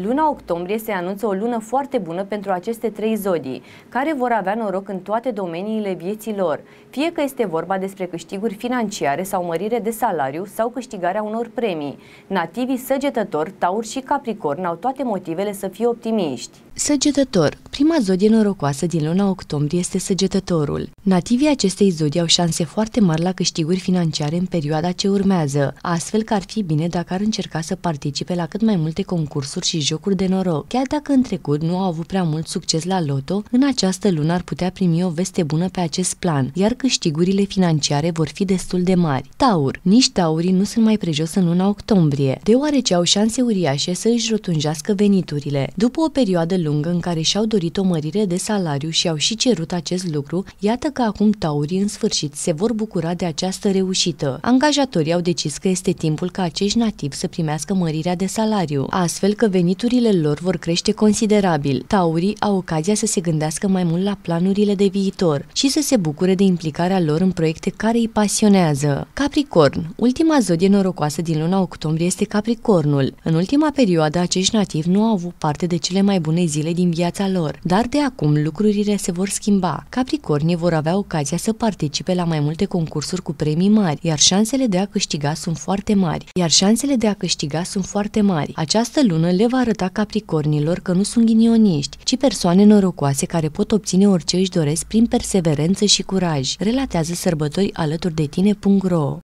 Luna octombrie se anunță o lună foarte bună pentru aceste trei zodii, care vor avea noroc în toate domeniile vieții lor, fie că este vorba despre câștiguri financiare sau mărire de salariu sau câștigarea unor premii. Nativii săgetători, tauri și capricorn au toate motivele să fie optimiști. Săgetător. Prima zodie norocoasă din luna octombrie este săgetătorul. Nativii acestei zodii au șanse foarte mari la câștiguri financiare în perioada ce urmează, astfel că ar fi bine dacă ar încerca să participe la cât mai multe concursuri și jocuri de noroc. Chiar dacă în trecut nu au avut prea mult succes la loto, în această lună ar putea primi o veste bună pe acest plan, iar câștigurile financiare vor fi destul de mari. Taur. Nici taurii nu sunt mai prejos în luna octombrie, deoarece au șanse uriașe să își rotunjească veniturile. După o perioadă lungă, lungă în care și-au dorit o mărire de salariu și au și cerut acest lucru, iată că acum taurii în sfârșit se vor bucura de această reușită. Angajatorii au decis că este timpul ca acești nativi să primească mărirea de salariu, astfel că veniturile lor vor crește considerabil. Taurii au ocazia să se gândească mai mult la planurile de viitor și să se bucure de implicarea lor în proiecte care îi pasionează. Capricorn. Ultima zodie norocoasă din luna octombrie este Capricornul. În ultima perioadă, acești nativi nu au avut parte de cele mai bune zile din viața lor, dar de acum lucrurile se vor schimba. Capricornii vor avea ocazia să participe la mai multe concursuri cu premii mari, iar șansele de a câștiga sunt foarte mari. Iar șansele de a câștiga sunt foarte mari. Această lună le va arăta capricornilor că nu sunt ghinioniști, ci persoane norocoase care pot obține orice își doresc prin perseverență și curaj. Relatează sărbători alături de tine.ro